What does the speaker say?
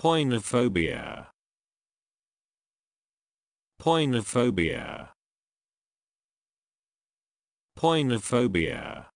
Poinophobia. Poinophobia. Poinophobia.